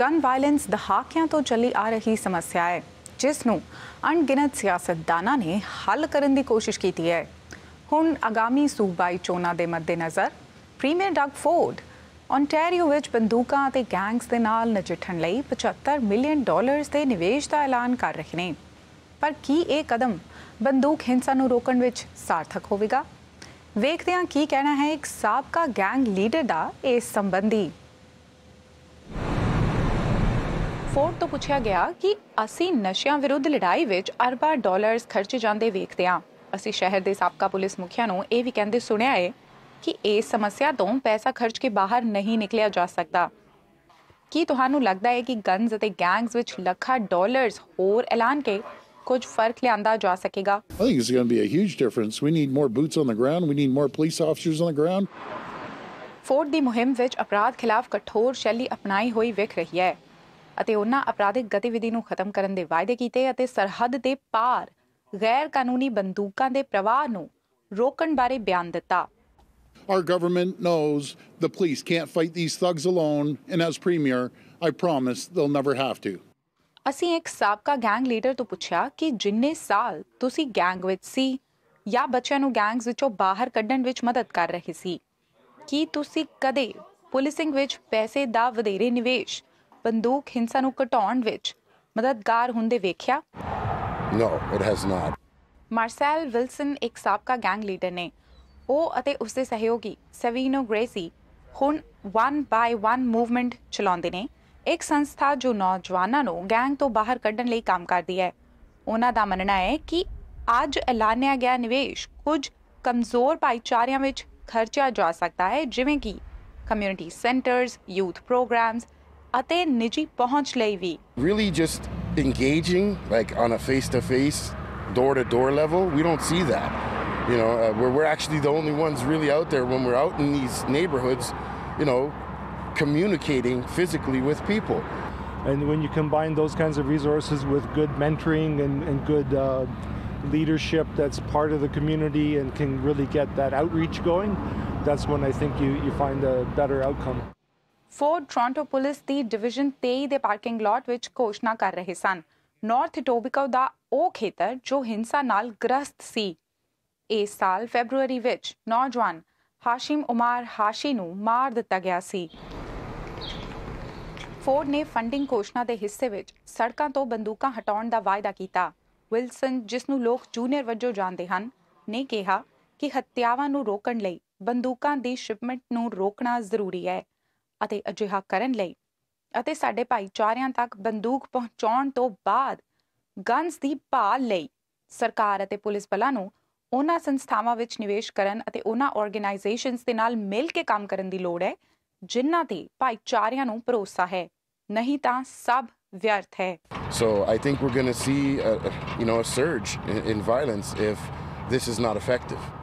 Gun violence ਦਹਾਕਿਆਂ ਤੋਂ ਚੱਲੀ ਆ ਰਹੀ ਸਮੱਸਿਆ ਹੈ ਜਿਸ ਨੂੰ ਅਣਗਿਣਤ ਸਿਆਸਤਦਾਨਾਂ ਨੇ ਹੱਲ ਕਰਨ ਦੀ ਕੋਸ਼ਿਸ਼ ਕੀਤੀ ਹੈ ਹੁਣ ਆਗਾਮੀ ਸੂਬਾਈ ਚੋਣਾਂ ਦੇ ਮੱਦੇਨਜ਼ਰ ਪ੍ਰੀਮੀਅਰ ਡਗ ਫੋਰਡ ਓਨਟਾਰੀਓ ਵਿੱਚ ਬੰਦੂਕਾਂ ਅਤੇ ਗੈਂਗਸ ਦੇ ਨਾਲ ਨਜਿੱਠਣ ਲਈ 75 ਮਿਲੀਅਨ ਡਾਲਰਸ ਦੇ ਨਿਵੇਸ਼ ਦਾ ਐਲਾਨ ਕਰ ਰਹੇ ਨੇ ਪਰ ਕੀ ਇਹ ਕਦਮ ਬੰਦੂਕ ਹਿੰਸਾ ਨੂੰ ਰੋਕਣ ਵਿੱਚ ਸਾਰਥਕ ਹੋਵੇਗਾ ਵੇਖਦੇ ਹਾਂ ਕੀ ਕਹਿਣਾ ਹੈ ਇੱਕ ਸਾਬਕਾ ਗੈਂਗ ਲੀਡਰ ਦਾ ਇਸ ਸੰਬੰਧੀ ਫੋਰਡ ਤੋਂ ਪੁੱਛਿਆ ਗਿਆ ਕਿ ਅਸੀਂ ਨਸ਼ਿਆਂ ਵਿਰੁੱਧ ਲੜਾਈ ਵਿੱਚ ਅਰਬਾਂ ਡਾਲਰਸ ਖਰਚੇ ਜਾਂਦੇ ਵੇਖਦੇ ਹਾਂ ਅਸੀਂ ਸ਼ਹਿਰ ਦੇ ਸਾਬਕਾ ਪੁਲਿਸ ਮੁਖੀਆਂ ਨੂੰ ਇਹ ਵੀ ਕਹਿੰਦੇ ਸੁਣਿਆ ਹੈ ਕਿ ਇਸ ਸਮੱਸਿਆ ਤੋਂ ਪੈਸਾ ਖਰਚ ਕੇ ਬਾਹਰ ਨਹੀਂ ਨਿਕਲਿਆ ਜਾ ਸਕਦਾ ਕੀ ਤੁਹਾਨੂੰ ਲੱਗਦਾ ਹੈ ਕਿ ਗਨਜ਼ ਅਤੇ ਗੈਂਗਸ ਵਿੱਚ ਲੱਖਾਂ ਡਾਲਰਸ ਹੋਰ ਐਲਾਨ ਕੇ ਕੁਝ ਫਰਕ ਲਿਆਂਦਾ ਜਾ ਸਕੇਗਾ I think it's going to be a huge difference we need more boots on the ground we need more police officers on the ground Ford ਦੀ ਮੁਹਿੰਮ ਵਿੱਚ ਅਪਰਾਧ ਖਿਲਾਫ ਕਠੋਰ ਸ਼ੈਲੀ ਅਪਣਾਈ ਹੋਈ ਵਿਖ ਰਹੀ ਹੈ ਅਤੇ ਉਹਨਾਂ ਅਪਰਾਧਿਕ ਗਤੀਵਿਧੀ ਨੂੰ ਖਤਮ ਕਰਨ ਦੇ ਵਾਅਦੇ ਕੀਤੇ ਅਤੇ ਸਰਹੱਦ ਦੇ ਪਾਰ ਗੈਰ ਕਾਨੂੰਨੀ ਬੰਦੂਕਾਂ ਦੇ ਪ੍ਰਵਾਹ ਨੂੰ ਰੋਕਣ ਬਾਰੇ ਬਿਆਨ ਦਿੱਤਾ Our government knows the police can't fight these thugs alone, and as Premier, I promise they'll never have to. ਅਸੀਂ ਇੱਕ ਸਾਬਕਾ ਗੈਂਗ ਲੀਡਰ ਤੋਂ ਪੁੱਛਿਆ ਕਿ ਜਿੰਨੇ ਸਾਲ ਤੁਸੀਂ ਗੈਂਗ ਵਿੱਚ ਸੀ ਜਾਂ ਬੱਚਿਆਂ ਨੂੰ ਗੈਂਗਸ ਵਿੱਚੋਂ ਬਾਹਰ ਕੱਢਣ ਵਿੱਚ ਮਦਦ ਕਰ ਰਹੇ ਸੀ ਕੀ ਤੁਸੀਂ ਕਦੇ ਪੁਲਿਸਿੰਗ ਵਿੱਚ ਪੈਸੇ ਦਾ ਵਧੇਰੇ ਨਿਵੇਸ਼ ਬੰਦੂਕ ਹਿੰਸਾ ਨੂੰ ਘਟਾਉਣ ਵਿੱਚ ਮਦਦਗਾਰ ਹੁੰਦੇ ਵੇਖਿਆ no it has not Marcel Wilson ਇੱਕ ਸਾਬਕਾ ਗੈਂਗ ਲੀਡਰ ਨੇ ਉਹ ਅਤੇ ਉਸ ਦੇ ਸਹਿਯੋਗੀ ਸਵੀਨੋ ਗ੍ਰੇਸੀ ਹੁਣ 1 ਬਾਈ 1 ਮੂਵਮੈਂਟ ਚਲਾਉਂਦੇ ਨੇ ਇੱਕ ਸੰਸਥਾ ਜੋ ਨੌਜਵਾਨਾਂ ਨੂੰ ਗੈਂਗ ਤੋਂ ਬਾਹਰ ਕੱਢਣ ਲਈ ਕੰਮ ਕਰਦੀ ਹੈ ਉਹਨਾਂ ਦਾ ਮੰਨਣਾ ਹੈ ਕਿ ਅੱਜ ਐਲਾਨਿਆ ਗਿਆ ਨਿਵੇਸ਼ ਕੁਝ ਕਮਜ਼ੋਰ ਭਾਈਚਾਰਿਆਂ ਵਿੱਚ ਖਰਚਿਆ ਜਾ ਸਕਦਾ ਹੈ ਜਿਵੇਂ ਕਿ community centres youth programmes really just engaging like on a face to face door to door level we don't see that you know uh, we're, actually the only ones really out there when we're out in these neighborhoods you know communicating physically with people and when you combine those kinds of resources with good mentoring and, good uh, leadership that's part of the community and can really get that outreach going that's when i think you, you find a better outcome Ford Toronto police ਦੀ division 23 ਦੇ parking lot ਵਿੱਚ ਘੋਸ਼ਣਾ ਕਰ ਰਹੇ ਸਨ north ਟੋਬਿਕੋ ਦਾ ਉਹ ਖੇਤਰ ਜੋ ਹਿੰਸਾ ਨਾਲ ਗ੍ਰਸਤ ਸੀ ਇਸ ਸਾਲ ਫੈਬਰੂਅਰੀ ਵਿੱਚ ਨੌਜਵਾਨ ਹਾਸ਼ਿਮ ਉਮਰ ਹਾਸ਼ੀ ਨੂੰ ਮਾਰ ਦਿੱਤਾ ਗਿਆ ਸੀ ਫੋਰਡ ਨੇ ਫੰਡਿੰਗ ਘੋਸ਼ਣਾ ਦੇ ਹਿੱਸੇ ਵਿੱਚ ਸੜਕਾਂ ਤੋਂ ਬੰਦੂਕਾਂ ਹਟਾਉਣ ਦਾ ਵਾਅਦਾ ਕੀਤਾ ਵਿਲਸਨ ਜਿਸ ਨੂੰ ਲੋਕ ਜੂਨੀਅਰ ਵਜੋਂ ਜਾਣਦੇ ਹਨ ਨੇ ਕਿਹਾ ਕਿ ਹੱਤਿਆਵਾਂ ਨੂੰ ਰੋਕਣ ਲਈ ਬੰਦੂਕਾਂ ਦੀ ਸ਼ਿਪਮੈਂਟ ਨੂੰ ਰੋਕਣਾ ਜ਼ਰੂਰੀ ਹੈ ਅਤੇ ਅਜਿਹਾ ਕਰਨ ਲਈ ਅਤੇ ਸਾਡੇ ਭਾਈਚਾਰਿਆਂ ਤੱਕ ਬੰਦੂਕ ਪਹੁੰਚਾਉਣ ਤੋਂ ਬਾਅਦ ਗਨਸ ਦੀ ਭਾਲ ਲਈ ਸਰਕਾਰ ਅਤੇ ਪੁਲਿਸ ਬਲਾਂ ਨੂੰ ਉਹਨਾਂ ਸੰਸਥਾਵਾਂ ਵਿੱਚ ਨਿਵੇਸ਼ ਕਰਨ ਅਤੇ ਉਹਨਾਂ ਆਰਗੇਨਾਈਜੇਸ਼ਨਸ ਦੇ ਨਾਲ ਮਿਲ ਕੇ ਕੰਮ ਕਰਨ ਦੀ ਲੋੜ ਹੈ ਜਿਨ੍ਹਾਂ ਤੇ ਭਾਈਚਾਰਿਆਂ ਨੂੰ ਭਰੋਸਾ ਹੈ ਨਹੀਂ ਤਾਂ ਸਭ ਵਿਅਰਥ ਹੈ so I think we are going to see you know a surge in violence if this is not effective